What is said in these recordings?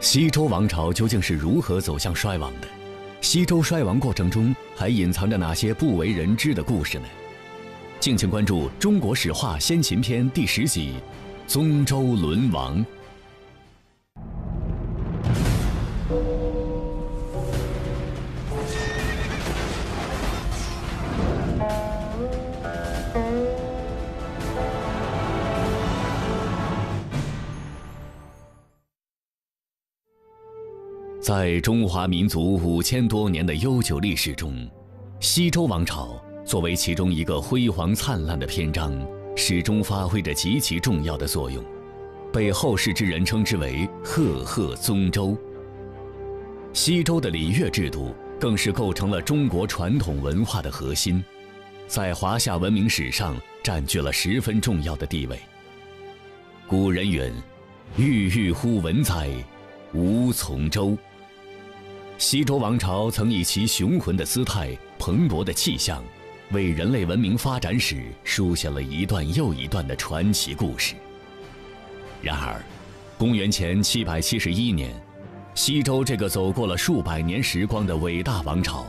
西周王朝究竟是如何走向衰亡的？西周衰亡过程中还隐藏着哪些不为人知的故事呢？敬请关注《中国史话·先秦篇》第十集《宗周沦亡》。在中华民族五千多年的悠久历史中，西周王朝作为其中一个辉煌灿烂的篇章，始终发挥着极其重要的作用，被后世之人称之为“赫赫宗周”。西周的礼乐制度更是构成了中国传统文化的核心，在华夏文明史上占据了十分重要的地位。古人云：“郁郁乎文哉，吾从周。”西周王朝曾以其雄浑的姿态、蓬勃的气象，为人类文明发展史书写了一段又一段的传奇故事。然而，公元前七百七十一年，西周这个走过了数百年时光的伟大王朝，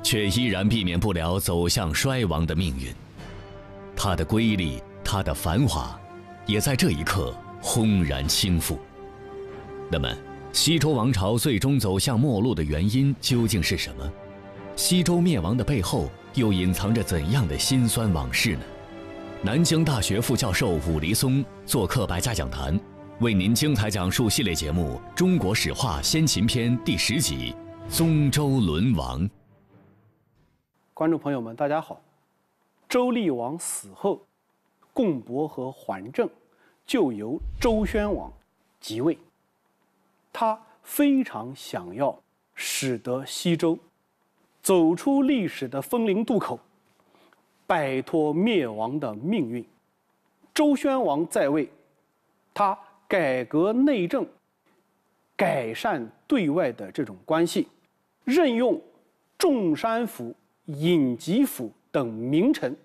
却依然避免不了走向衰亡的命运。它的瑰丽，它的繁华，也在这一刻轰然倾覆。那么，西周王朝最终走向末路的原因究竟是什么？西周灭亡的背后又隐藏着怎样的辛酸往事呢？南京大学副教授武离松做客百家讲坛，为您精彩讲述系列节目《中国史话·先秦篇》第十集《宗周沦亡》。观众朋友们，大家好。周厉王死后，共伯和还政，就由周宣王即位。他非常想要使得西周走出历史的风陵渡口，摆脱灭亡的命运。周宣王在位，他改革内政，改善对外的这种关系，任用仲山府、尹吉府等名臣，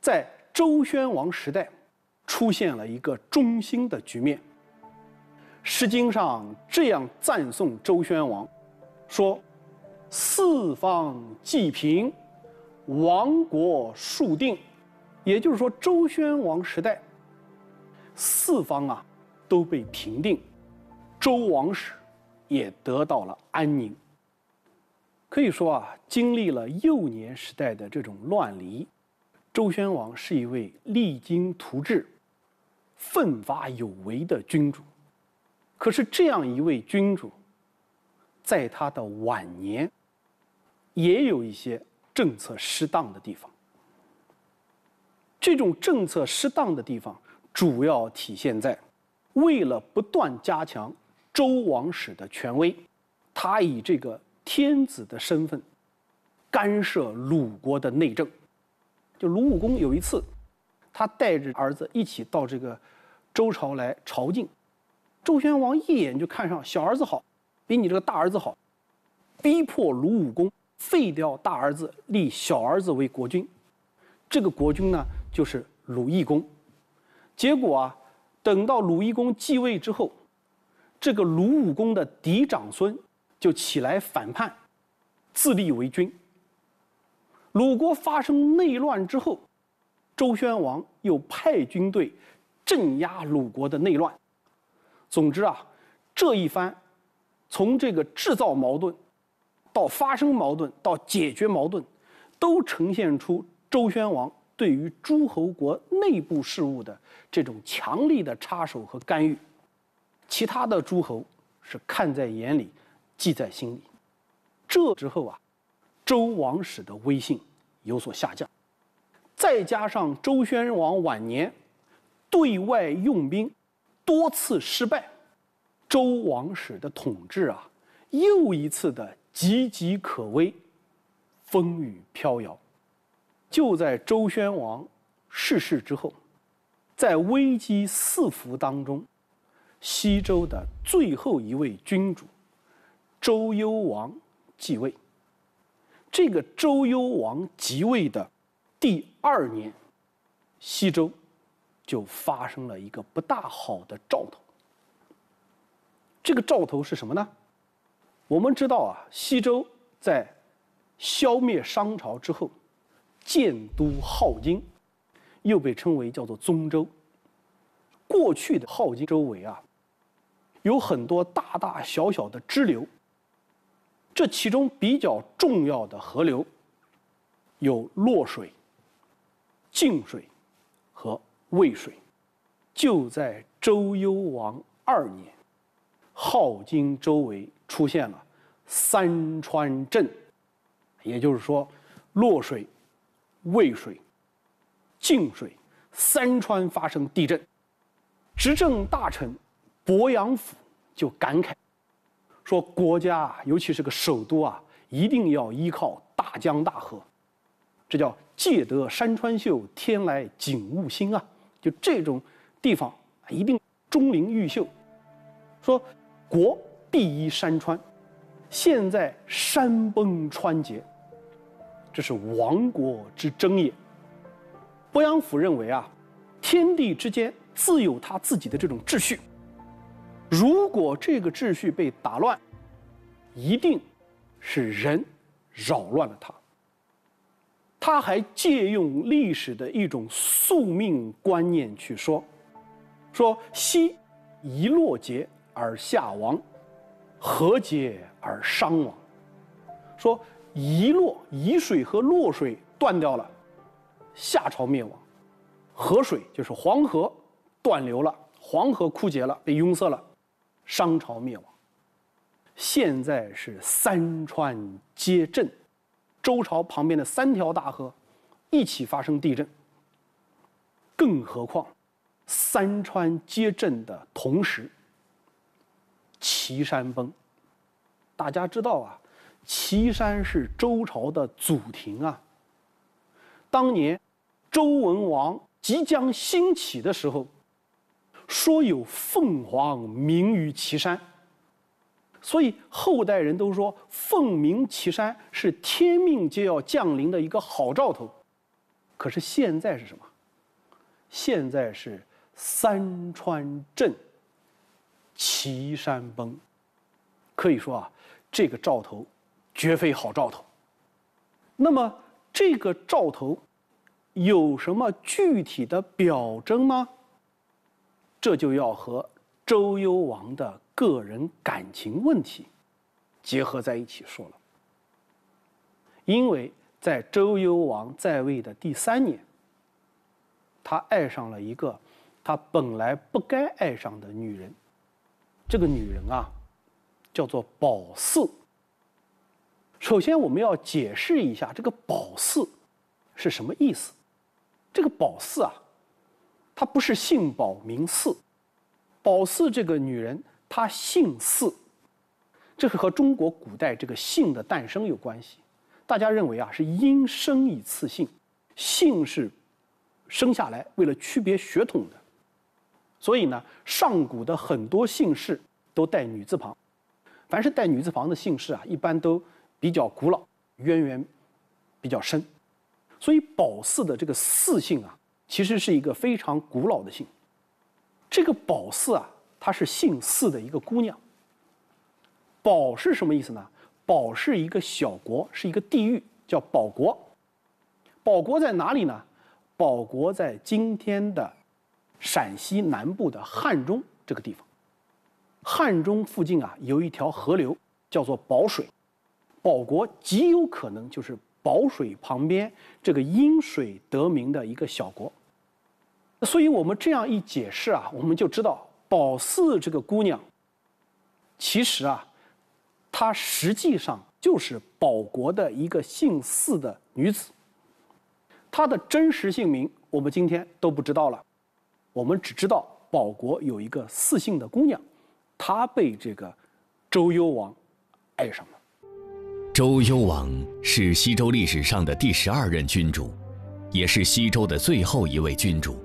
在周宣王时代出现了一个中兴的局面。《诗经》上这样赞颂周宣王，说：“四方既平，亡国数定。”也就是说，周宣王时代，四方啊都被平定，周王室也得到了安宁。可以说啊，经历了幼年时代的这种乱离，周宣王是一位励精图治、奋发有为的君主。可是这样一位君主，在他的晚年，也有一些政策失当的地方。这种政策失当的地方，主要体现在，为了不断加强周王室的权威，他以这个天子的身份干涉鲁国的内政。就鲁武公有一次，他带着儿子一起到这个周朝来朝觐。周宣王一眼就看上小儿子好，比你这个大儿子好，逼迫鲁武公废掉大儿子，立小儿子为国君。这个国君呢，就是鲁懿公。结果啊，等到鲁懿公继位之后，这个鲁武公的嫡长孙就起来反叛，自立为君。鲁国发生内乱之后，周宣王又派军队镇压鲁国的内乱。总之啊，这一番，从这个制造矛盾，到发生矛盾，到解决矛盾，都呈现出周宣王对于诸侯国内部事务的这种强力的插手和干预。其他的诸侯是看在眼里，记在心里。这之后啊，周王室的威信有所下降，再加上周宣王晚年对外用兵。多次失败，周王室的统治啊，又一次的岌岌可危，风雨飘摇。就在周宣王逝世之后，在危机四伏当中，西周的最后一位君主周幽王继位。这个周幽王即位的第二年，西周。就发生了一个不大好的兆头。这个兆头是什么呢？我们知道啊，西周在消灭商朝之后，建都镐京，又被称为叫做宗周。过去的镐京周围啊，有很多大大小小的支流。这其中比较重要的河流，有洛水、泾水。渭水，就在周幽王二年，镐京周围出现了三川镇，也就是说，洛水、渭水、泾水三川发生地震。执政大臣伯阳府就感慨，说国家啊，尤其是个首都啊，一定要依靠大江大河，这叫借得山川秀，天来景物新啊。就这种地方，一定钟灵毓秀。说国必依山川，现在山崩川竭，这是亡国之争也。鄱阳府认为啊，天地之间自有他自己的这种秩序，如果这个秩序被打乱，一定，是人，扰乱了他。他还借用历史的一种宿命观念去说，说西，夷落竭而夏亡，河竭而商亡。说夷落，夷水和洛水断掉了，夏朝灭亡；河水就是黄河，断流了，黄河枯竭了，被拥塞了，商朝灭亡。现在是三川皆震。周朝旁边的三条大河一起发生地震，更何况三川皆震的同时，岐山崩。大家知道啊，岐山是周朝的祖庭啊。当年周文王即将兴起的时候，说有凤凰鸣于岐山。所以后代人都说，凤鸣岐山是天命就要降临的一个好兆头。可是现在是什么？现在是三川震，岐山崩。可以说啊，这个兆头绝非好兆头。那么这个兆头有什么具体的表征吗？这就要和周幽王的。个人感情问题结合在一起说了，因为在周幽王在位的第三年，他爱上了一个他本来不该爱上的女人。这个女人啊，叫做褒姒。首先，我们要解释一下这个褒姒是什么意思。这个褒姒啊，她不是姓褒名姒，褒姒这个女人。他姓四，这是和中国古代这个姓的诞生有关系。大家认为啊，是因生以赐姓，姓是生下来为了区别血统的。所以呢，上古的很多姓氏都带女字旁，凡是带女字旁的姓氏啊，一般都比较古老，渊源比较深。所以，宝四的这个四姓啊，其实是一个非常古老的姓。这个宝四啊。她是姓四的一个姑娘。宝是什么意思呢？宝是一个小国，是一个地域，叫保国。保国在哪里呢？保国在今天的陕西南部的汉中这个地方。汉中附近啊，有一条河流叫做保水。保国极有可能就是保水旁边这个因水得名的一个小国。所以我们这样一解释啊，我们就知道。褒姒这个姑娘，其实啊，她实际上就是保国的一个姓四的女子。她的真实姓名我们今天都不知道了，我们只知道保国有一个四姓的姑娘，她被这个周幽王爱上了。周幽王是西周历史上的第十二任君主，也是西周的最后一位君主。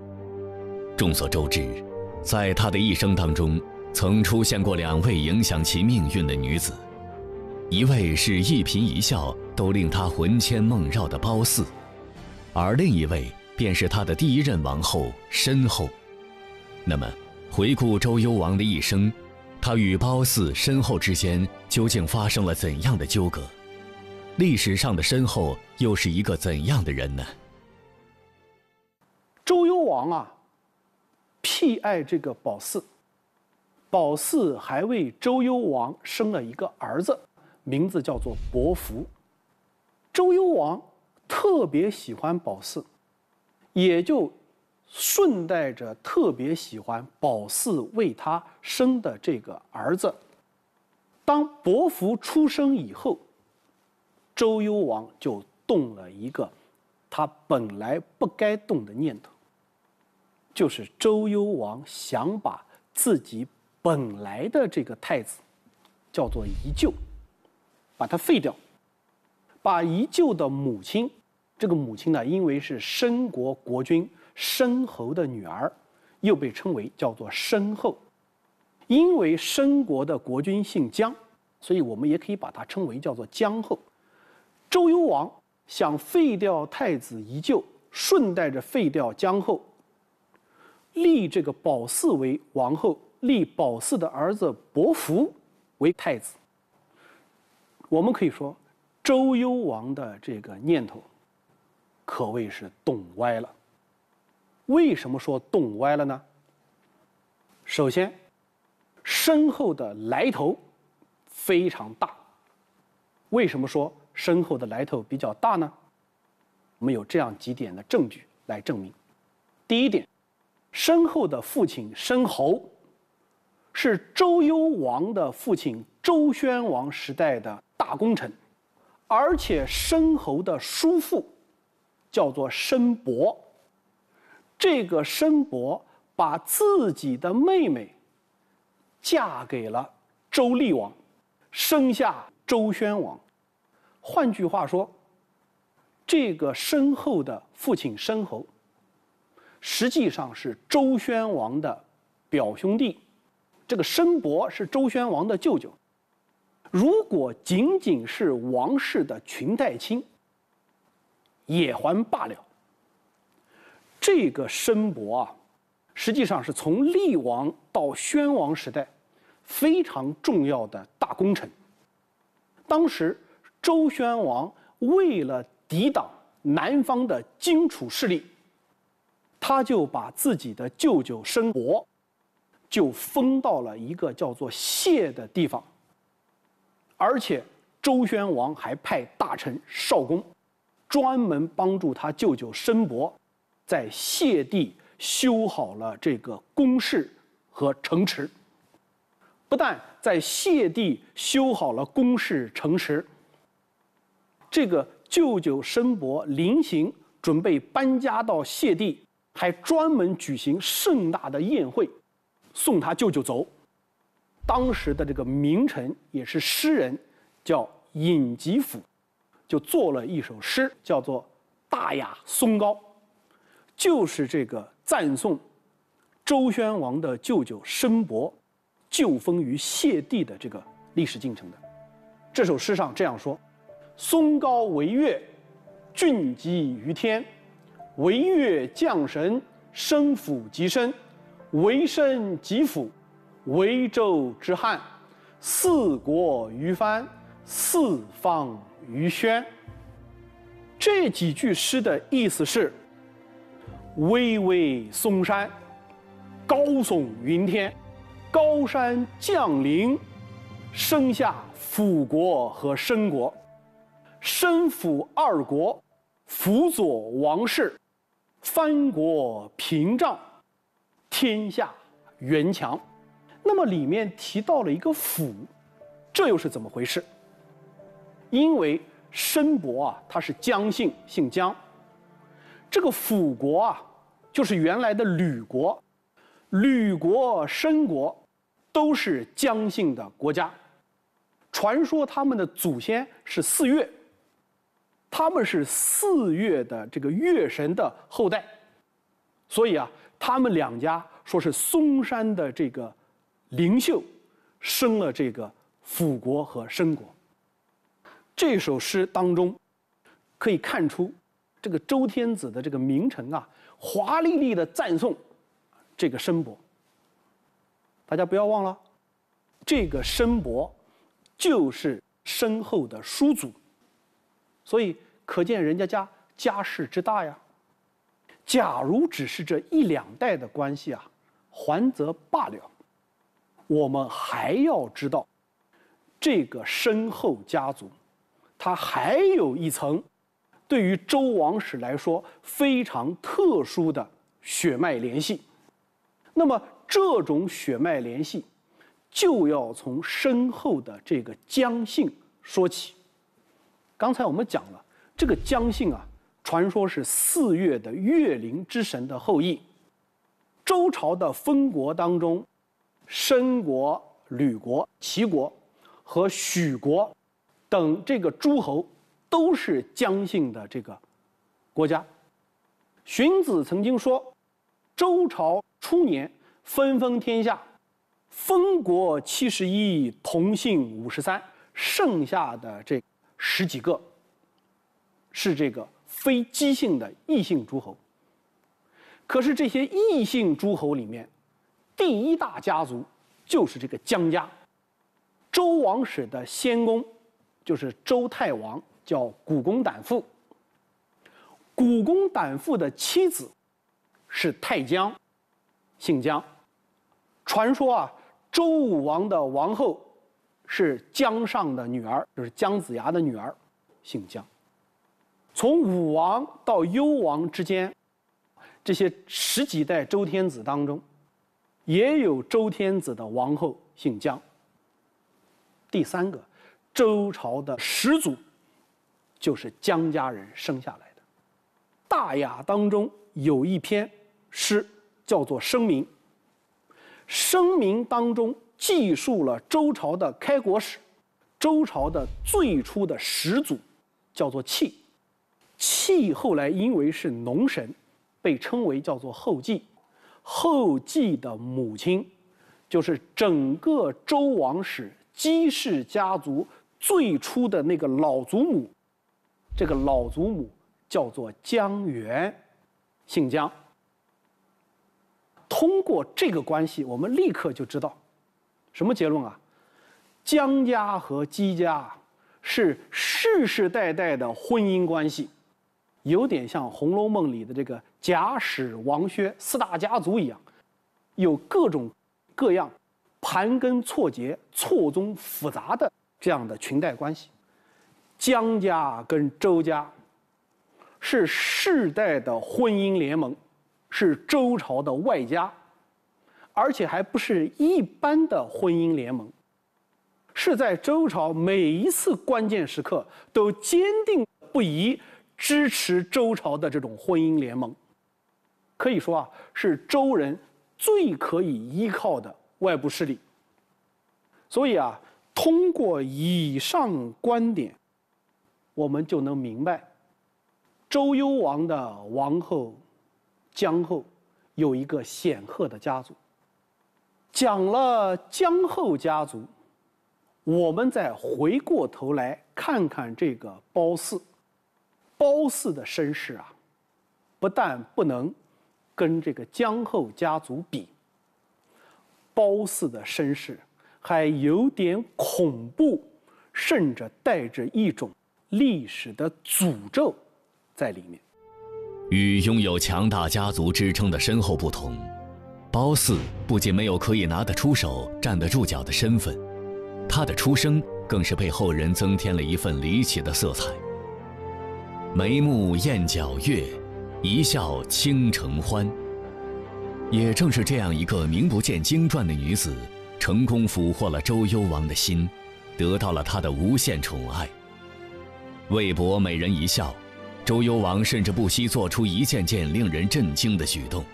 众所周知。在他的一生当中，曾出现过两位影响其命运的女子，一位是一颦一笑都令他魂牵梦绕的褒姒，而另一位便是他的第一任王后申后。那么，回顾周幽王的一生，他与褒姒、申后之间究竟发生了怎样的纠葛？历史上的申后又是一个怎样的人呢？周幽王啊。偏爱这个褒姒，褒姒还为周幽王生了一个儿子，名字叫做伯服。周幽王特别喜欢褒姒，也就顺带着特别喜欢褒姒为他生的这个儿子。当伯服出生以后，周幽王就动了一个他本来不该动的念头。就是周幽王想把自己本来的这个太子叫做宜臼，把他废掉，把宜臼的母亲，这个母亲呢，因为是申国国君申侯的女儿，又被称为叫做申后，因为申国的国君姓姜，所以我们也可以把它称为叫做姜后。周幽王想废掉太子宜臼，顺带着废掉姜后。立这个褒姒为王后，立褒姒的儿子伯服为太子。我们可以说，周幽王的这个念头，可谓是动歪了。为什么说动歪了呢？首先，身后的来头非常大。为什么说身后的来头比较大呢？我们有这样几点的证据来证明。第一点。申后的父亲申侯，是周幽王的父亲周宣王时代的大功臣，而且申侯的叔父，叫做申伯，这个申伯把自己的妹妹，嫁给了周厉王，生下周宣王。换句话说，这个申后的父亲申侯。实际上是周宣王的表兄弟，这个申伯是周宣王的舅舅。如果仅仅是王室的群太卿，也还罢了。这个申伯啊，实际上是从厉王到宣王时代非常重要的大功臣。当时周宣王为了抵挡南方的荆楚势力。他就把自己的舅舅申伯，就封到了一个叫做谢的地方。而且周宣王还派大臣少公，专门帮助他舅舅申伯，在谢地修好了这个宫室和城池。不但在谢地修好了宫室城池，这个舅舅申伯临行准备搬家到谢地。还专门举行盛大的宴会，送他舅舅走。当时的这个名臣也是诗人，叫尹吉甫，就作了一首诗，叫做《大雅·崧高》，就是这个赞颂周宣王的舅舅申伯，救封于谢地的这个历史进程的。这首诗上这样说：“松高为岳，峻极于天。”惟岳降神，生甫及身，维身及甫，维舟之汉，四国于藩，四方于宣。这几句诗的意思是：巍巍嵩山，高耸云天，高山降临，生下辅国和申国，申辅二国，辅佐王室。藩国屏障，天下元强。那么里面提到了一个“府”，这又是怎么回事？因为申伯啊，他是姜姓，姓姜。这个辅国啊，就是原来的吕国，吕国、申国都是姜姓的国家。传说他们的祖先是四岳。他们是四月的这个月神的后代，所以啊，他们两家说是嵩山的这个灵秀，生了这个辅国和申国。这首诗当中可以看出，这个周天子的这个名臣啊，华丽丽的赞颂这个申伯。大家不要忘了，这个申伯就是申后的叔祖，所以。可见人家家家世之大呀。假如只是这一两代的关系啊，还则罢了。我们还要知道，这个身后家族，他还有一层，对于周王室来说非常特殊的血脉联系。那么这种血脉联系，就要从身后的这个姜姓说起。刚才我们讲了。这个姜姓啊，传说是四岳的岳灵之神的后裔。周朝的封国当中，申国、吕国、齐国和许国等这个诸侯，都是姜姓的这个国家。荀子曾经说，周朝初年分封天下，封国七十一，同姓五十三，剩下的这十几个。是这个非姬姓的异姓诸侯。可是这些异姓诸侯里面，第一大家族就是这个姜家。周王室的先公就是周太王，叫古公胆父。古公胆父的妻子是太姜，姓姜。传说啊，周武王的王后是姜尚的女儿，就是姜子牙的女儿，姓姜。从武王到幽王之间，这些十几代周天子当中，也有周天子的王后姓姜。第三个，周朝的始祖，就是姜家人生下来的。《大雅》当中有一篇诗，叫做《声明》，《声明》当中记述了周朝的开国史，周朝的最初的始祖，叫做契。契后来因为是农神，被称为叫做后稷。后稷的母亲，就是整个周王室姬氏家族最初的那个老祖母。这个老祖母叫做姜嫄，姓姜。通过这个关系，我们立刻就知道，什么结论啊？姜家和姬家是世世代代的婚姻关系。有点像《红楼梦》里的这个贾史王薛四大家族一样，有各种各样盘根错节、错综复杂的这样的裙带关系。江家跟周家是世代的婚姻联盟，是周朝的外家，而且还不是一般的婚姻联盟，是在周朝每一次关键时刻都坚定不移。支持周朝的这种婚姻联盟，可以说啊，是周人最可以依靠的外部势力。所以啊，通过以上观点，我们就能明白，周幽王的王后姜后有一个显赫的家族。讲了姜后家族，我们再回过头来看看这个褒姒。褒姒的身世啊，不但不能跟这个姜后家族比，褒姒的身世还有点恐怖，甚至带着一种历史的诅咒在里面。与拥有强大家族之称的身后不同，褒姒不仅没有可以拿得出手、站得住脚的身份，他的出生更是被后人增添了一份离奇的色彩。眉目艳皎月，一笑倾城欢。也正是这样一个名不见经传的女子，成功俘获了周幽王的心，得到了他的无限宠爱。为博美人一笑，周幽王甚至不惜做出一件件令人震惊的举动。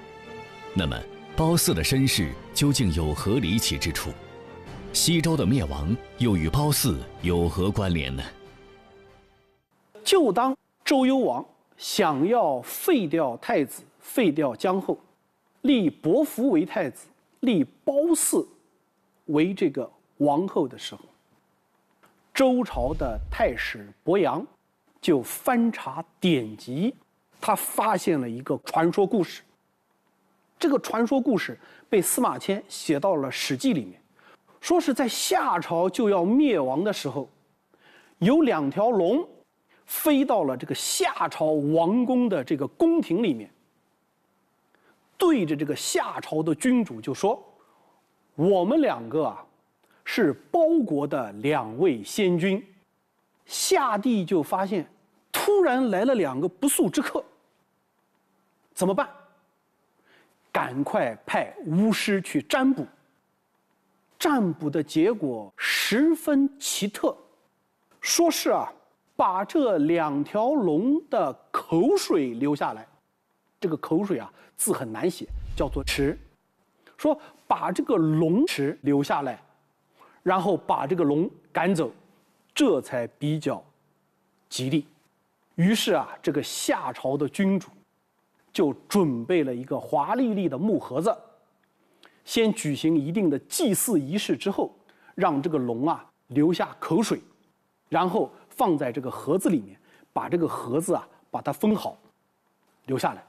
那么，褒姒的身世究竟有何离奇之处？西周的灭亡又与褒姒有何关联呢？就当。周幽王想要废掉太子，废掉姜后，立伯服为太子，立褒姒为这个王后的时候，周朝的太史伯阳就翻查典籍，他发现了一个传说故事。这个传说故事被司马迁写到了《史记》里面，说是在夏朝就要灭亡的时候，有两条龙。飞到了这个夏朝王宫的这个宫廷里面，对着这个夏朝的君主就说：“我们两个啊，是包国的两位先君。”夏帝就发现，突然来了两个不速之客，怎么办？赶快派巫师去占卜。占卜的结果十分奇特，说是啊。把这两条龙的口水流下来，这个口水啊字很难写，叫做“池”，说把这个龙池留下来，然后把这个龙赶走，这才比较吉利。于是啊，这个夏朝的君主就准备了一个华丽丽的木盒子，先举行一定的祭祀仪式之后，让这个龙啊留下口水，然后。放在这个盒子里面，把这个盒子啊，把它封好，留下来。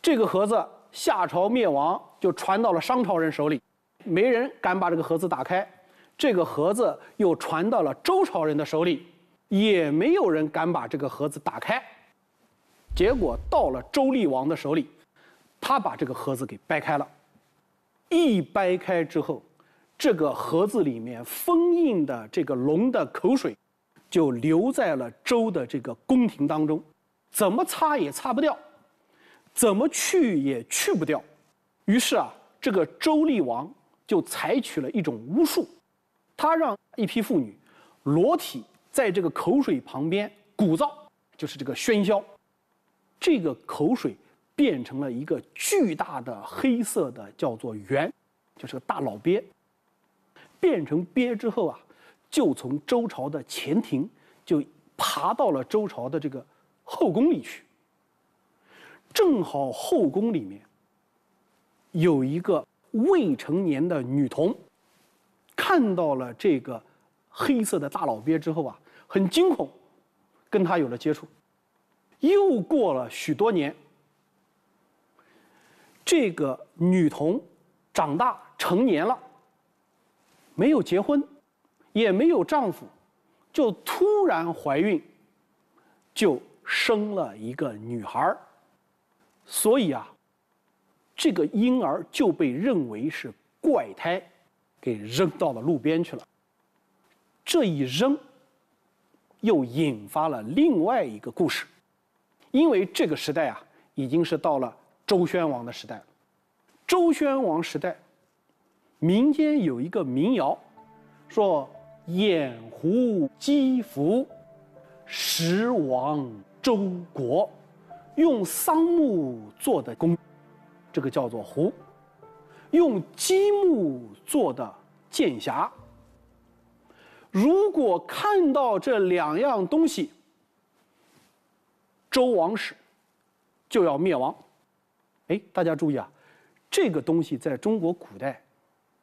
这个盒子夏朝灭亡就传到了商朝人手里，没人敢把这个盒子打开。这个盒子又传到了周朝人的手里，也没有人敢把这个盒子打开。结果到了周厉王的手里，他把这个盒子给掰开了。一掰开之后，这个盒子里面封印的这个龙的口水。就留在了周的这个宫廷当中，怎么擦也擦不掉，怎么去也去不掉。于是啊，这个周厉王就采取了一种巫术，他让一批妇女裸体在这个口水旁边鼓噪，就是这个喧嚣，这个口水变成了一个巨大的黑色的叫做“圆，就是个大老鳖。变成鳖之后啊。就从周朝的前庭就爬到了周朝的这个后宫里去。正好后宫里面有一个未成年的女童，看到了这个黑色的大老鳖之后啊，很惊恐，跟他有了接触。又过了许多年，这个女童长大成年了，没有结婚。也没有丈夫，就突然怀孕，就生了一个女孩所以啊，这个婴儿就被认为是怪胎，给扔到了路边去了。这一扔，又引发了另外一个故事，因为这个时代啊，已经是到了周宣王的时代。周宣王时代，民间有一个民谣，说。掩弧积釜，时亡周国。用桑木做的弓，这个叫做弧；用积木做的剑匣。如果看到这两样东西，周王室就要灭亡。哎，大家注意啊，这个东西在中国古代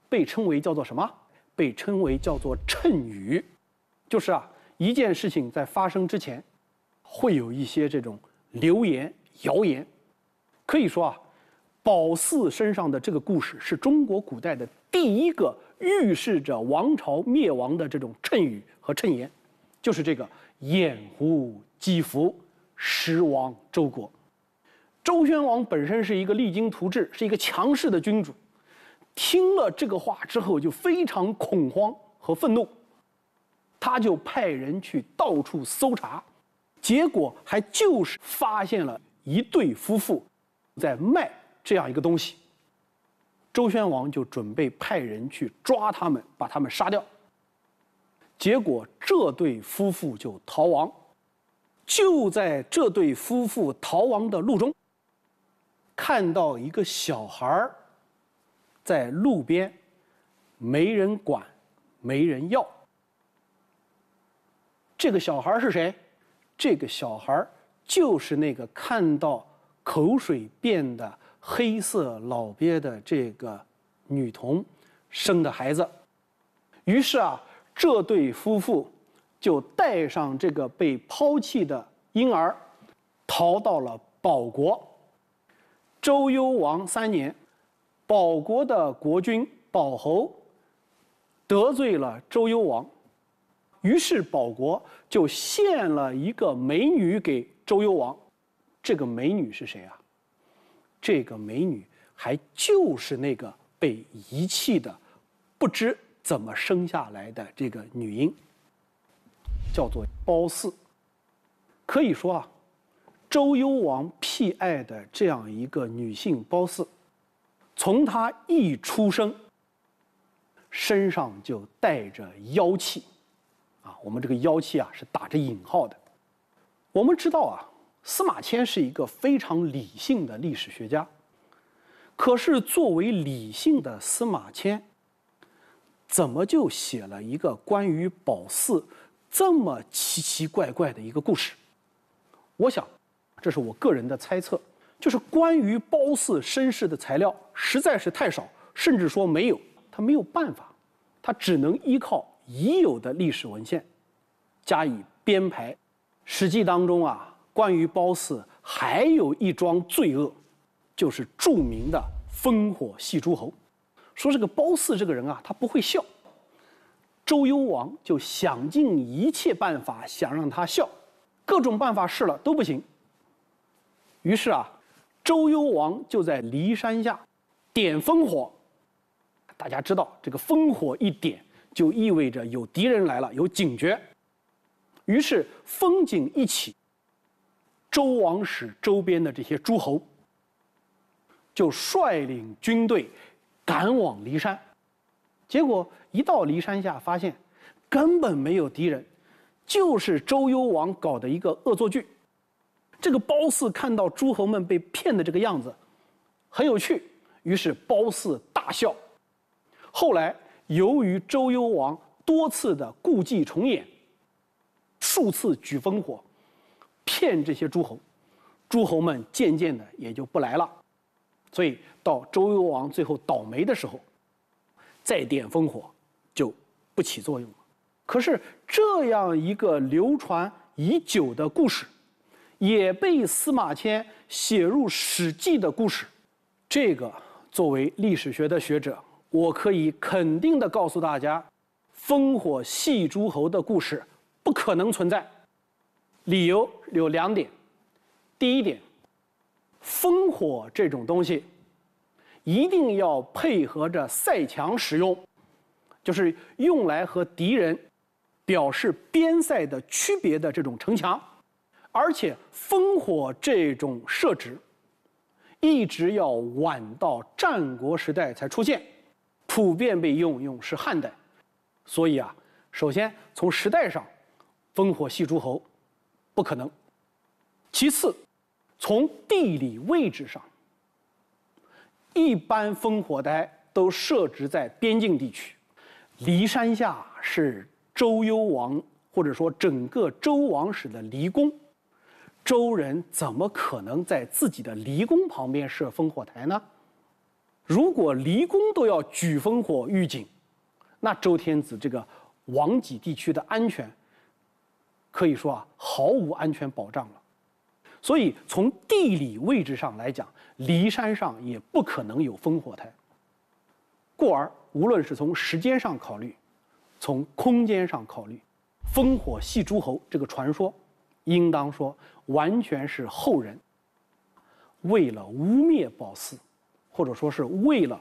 被称为叫做什么？被称为叫做谶语，就是啊，一件事情在发生之前，会有一些这种流言、谣言。可以说啊，褒姒身上的这个故事是中国古代的第一个预示着王朝灭亡的这种谶语和谶言，就是这个掩狐击服，实亡周国。周宣王本身是一个励精图治、是一个强势的君主。听了这个话之后，就非常恐慌和愤怒，他就派人去到处搜查，结果还就是发现了一对夫妇在卖这样一个东西。周宣王就准备派人去抓他们，把他们杀掉。结果这对夫妇就逃亡，就在这对夫妇逃亡的路中，看到一个小孩儿。在路边，没人管，没人要。这个小孩是谁？这个小孩就是那个看到口水变的黑色老鳖的这个女童生的孩子。于是啊，这对夫妇就带上这个被抛弃的婴儿，逃到了保国。周幽王三年。保国的国君保侯得罪了周幽王，于是保国就献了一个美女给周幽王。这个美女是谁啊？这个美女还就是那个被遗弃的、不知怎么生下来的这个女婴，叫做褒姒。可以说啊，周幽王偏爱的这样一个女性褒姒。从他一出生，身上就带着妖气，啊，我们这个妖气啊是打着引号的。我们知道啊，司马迁是一个非常理性的历史学家，可是作为理性的司马迁，怎么就写了一个关于褒姒这么奇奇怪怪的一个故事？我想，这是我个人的猜测。就是关于褒姒身世的材料实在是太少，甚至说没有，他没有办法，他只能依靠已有的历史文献加以编排。《史记》当中啊，关于褒姒还有一桩罪恶，就是著名的烽火戏诸侯。说这个褒姒这个人啊，他不会笑，周幽王就想尽一切办法想让他笑，各种办法试了都不行，于是啊。周幽王就在骊山下点烽火，大家知道，这个烽火一点就意味着有敌人来了，有警觉。于是风景一起，周王使周边的这些诸侯就率领军队赶往骊山，结果一到骊山下，发现根本没有敌人，就是周幽王搞的一个恶作剧。这个褒姒看到诸侯们被骗的这个样子，很有趣，于是褒姒大笑。后来由于周幽王多次的故伎重演，数次举烽火，骗这些诸侯，诸侯们渐渐的也就不来了。所以到周幽王最后倒霉的时候，再点烽火就不起作用了。可是这样一个流传已久的故事。也被司马迁写入《史记》的故事。这个作为历史学的学者，我可以肯定的告诉大家，烽火戏诸侯的故事不可能存在。理由有两点：第一点，烽火这种东西一定要配合着塞墙使用，就是用来和敌人表示边塞的区别的这种城墙。而且烽火这种设置，一直要晚到战国时代才出现，普遍被应用是汉代。所以啊，首先从时代上，烽火戏诸侯，不可能。其次，从地理位置上，一般烽火台都设置在边境地区。骊山下是周幽王，或者说整个周王室的骊宫。周人怎么可能在自己的离宫旁边设烽火台呢？如果离宫都要举烽火预警，那周天子这个王畿地区的安全可以说啊毫无安全保障了。所以从地理位置上来讲，骊山上也不可能有烽火台。故而，无论是从时间上考虑，从空间上考虑，烽火戏诸侯这个传说。应当说，完全是后人为了污蔑褒姒，或者说是为了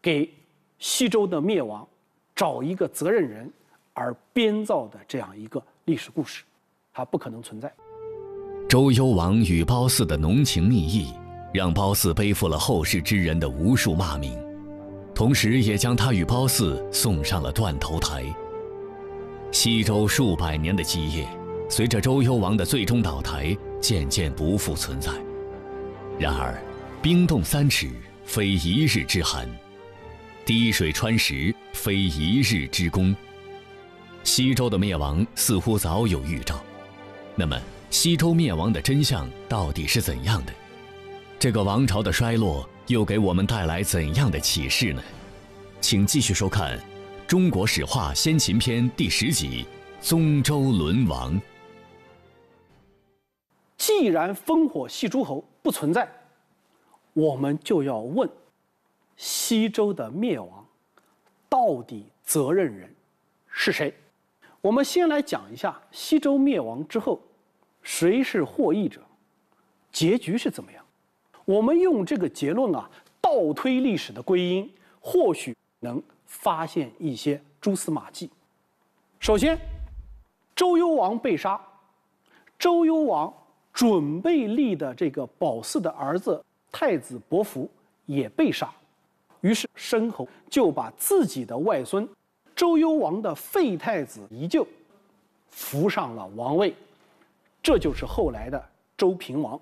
给西周的灭亡找一个责任人而编造的这样一个历史故事，它不可能存在。周幽王与褒姒的浓情蜜意，让褒姒背负了后世之人的无数骂名，同时也将他与褒姒送上了断头台。西周数百年的基业。随着周幽王的最终倒台，渐渐不复存在。然而，冰冻三尺，非一日之寒；滴水穿石，非一日之功。西周的灭亡似乎早有预兆。那么，西周灭亡的真相到底是怎样的？这个王朝的衰落又给我们带来怎样的启示呢？请继续收看《中国史话·先秦篇》第十集《宗周沦亡》。既然烽火戏诸侯不存在，我们就要问：西周的灭亡，到底责任人是谁？我们先来讲一下西周灭亡之后，谁是获益者，结局是怎么样？我们用这个结论啊，倒推历史的归因，或许能发现一些蛛丝马迹。首先，周幽王被杀，周幽王。准备立的这个褒姒的儿子太子伯服也被杀，于是申侯就把自己的外孙周幽王的废太子宜臼扶上了王位，这就是后来的周平王。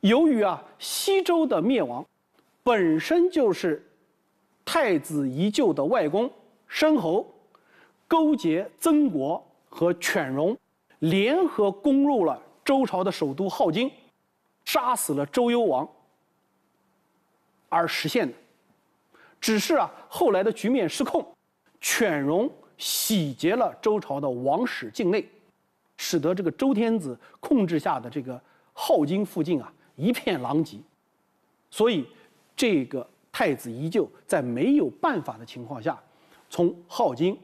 由于啊西周的灭亡，本身就是太子宜臼的外公申侯勾结曾国和犬戎，联合攻入了。周朝的首都镐京，杀死了周幽王，而实现的。只是啊，后来的局面失控，犬戎洗劫了周朝的王室境内，使得这个周天子控制下的这个镐京附近啊一片狼藉，所以这个太子依旧在没有办法的情况下，从镐京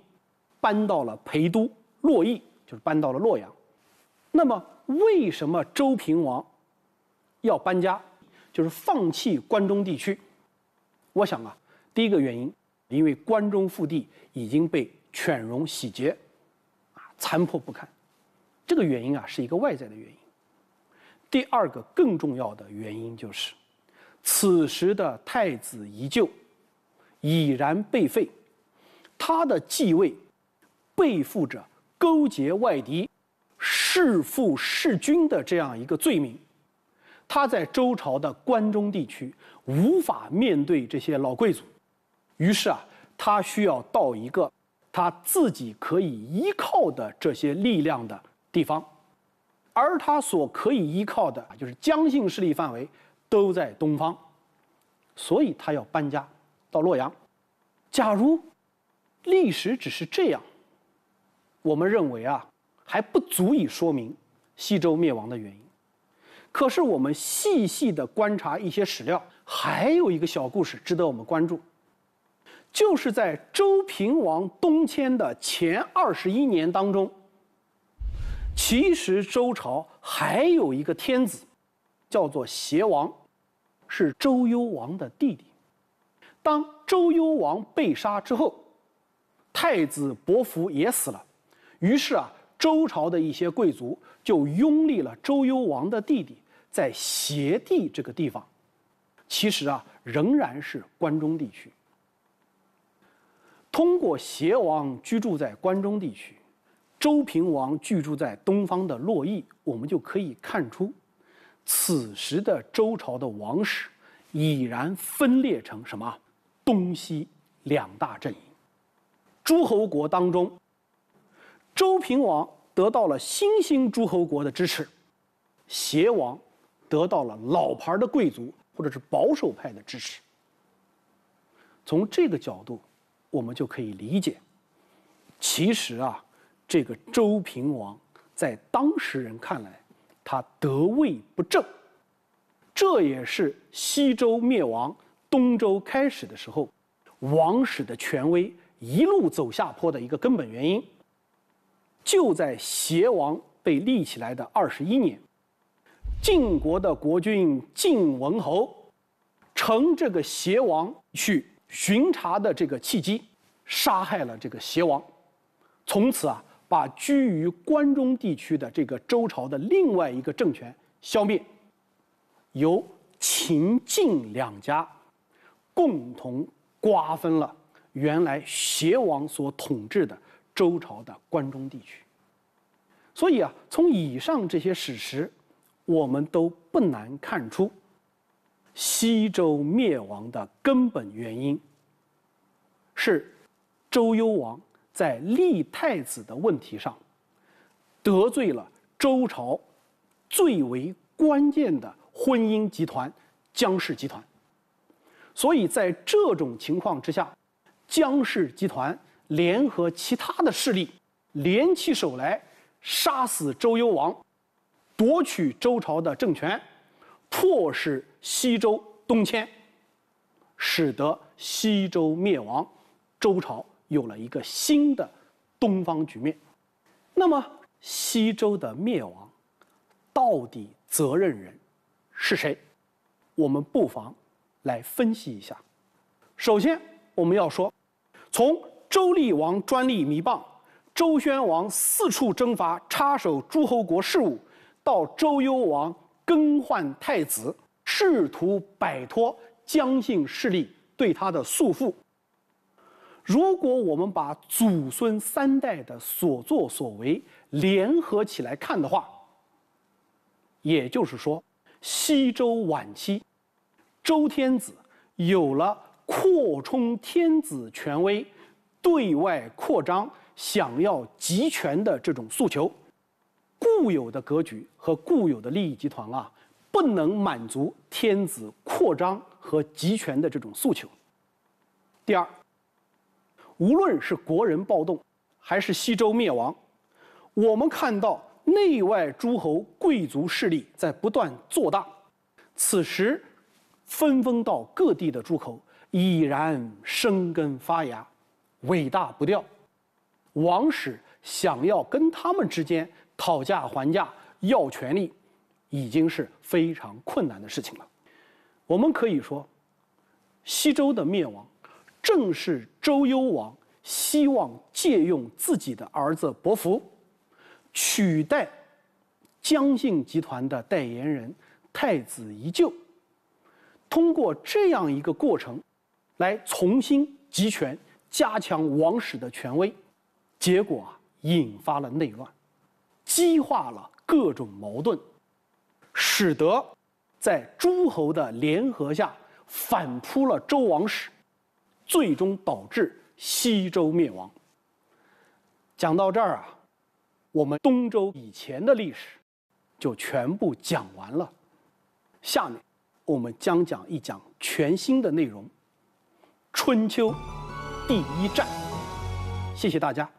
搬到了陪都洛邑，就是搬到了洛阳。那么。为什么周平王要搬家，就是放弃关中地区？我想啊，第一个原因，因为关中腹地已经被犬戎洗劫，啊，残破不堪。这个原因啊，是一个外在的原因。第二个更重要的原因就是，此时的太子依旧已然被废，他的继位背负着勾结外敌。弑父弑君的这样一个罪名，他在周朝的关中地区无法面对这些老贵族，于是啊，他需要到一个他自己可以依靠的这些力量的地方，而他所可以依靠的，就是姜姓势力范围都在东方，所以他要搬家到洛阳。假如历史只是这样，我们认为啊。还不足以说明西周灭亡的原因，可是我们细细的观察一些史料，还有一个小故事值得我们关注，就是在周平王东迁的前二十一年当中，其实周朝还有一个天子，叫做邪王，是周幽王的弟弟。当周幽王被杀之后，太子伯服也死了，于是啊。周朝的一些贵族就拥立了周幽王的弟弟，在邪地这个地方，其实啊仍然是关中地区。通过邪王居住在关中地区，周平王居住在东方的洛邑，我们就可以看出，此时的周朝的王室已然分裂成什么东西两大阵营，诸侯国当中。周平王得到了新兴诸侯国的支持，邪王得到了老牌的贵族或者是保守派的支持。从这个角度，我们就可以理解，其实啊，这个周平王在当时人看来，他得位不正，这也是西周灭亡、东周开始的时候，王室的权威一路走下坡的一个根本原因。就在邪王被立起来的二十一年，晋国的国君晋文侯，乘这个邪王去巡查的这个契机，杀害了这个邪王，从此啊，把居于关中地区的这个周朝的另外一个政权消灭，由秦晋两家共同瓜分了原来邪王所统治的。周朝的关中地区，所以啊，从以上这些史实，我们都不难看出，西周灭亡的根本原因是周幽王在立太子的问题上得罪了周朝最为关键的婚姻集团姜氏集团，所以在这种情况之下，姜氏集团。联合其他的势力，联起手来，杀死周幽王，夺取周朝的政权，迫使西周东迁，使得西周灭亡，周朝有了一个新的东方局面。那么，西周的灭亡，到底责任人是谁？我们不妨来分析一下。首先，我们要说，从。周厉王专利迷棒，周宣王四处征伐，插手诸侯国事务，到周幽王更换太子，试图摆脱姜姓势力对他的束缚。如果我们把祖孙三代的所作所为联合起来看的话，也就是说，西周晚期，周天子有了扩充天子权威。对外扩张、想要集权的这种诉求，固有的格局和固有的利益集团啊，不能满足天子扩张和集权的这种诉求。第二，无论是国人暴动，还是西周灭亡，我们看到内外诸侯贵族势力在不断做大，此时分封到各地的诸侯已然生根发芽。尾大不掉，王室想要跟他们之间讨价还价要权利，已经是非常困难的事情了。我们可以说，西周的灭亡，正是周幽王希望借用自己的儿子伯服，取代姜姓集团的代言人太子宜臼，通过这样一个过程，来重新集权。加强王室的权威，结果啊引发了内乱，激化了各种矛盾，使得在诸侯的联合下反扑了周王室，最终导致西周灭亡。讲到这儿啊，我们东周以前的历史就全部讲完了，下面我们将讲一讲全新的内容——春秋。第一站，谢谢大家。